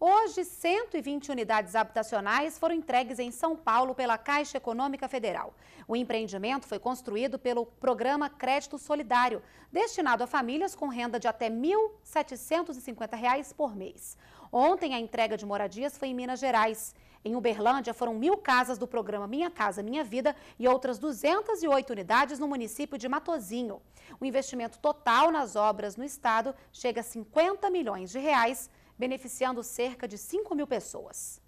Hoje, 120 unidades habitacionais foram entregues em São Paulo pela Caixa Econômica Federal. O empreendimento foi construído pelo programa Crédito Solidário, destinado a famílias com renda de até R$ 1.750 por mês. Ontem, a entrega de moradias foi em Minas Gerais. Em Uberlândia, foram mil casas do programa Minha Casa Minha Vida e outras 208 unidades no município de Matozinho. O investimento total nas obras no estado chega a 50 milhões de reais beneficiando cerca de 5 mil pessoas.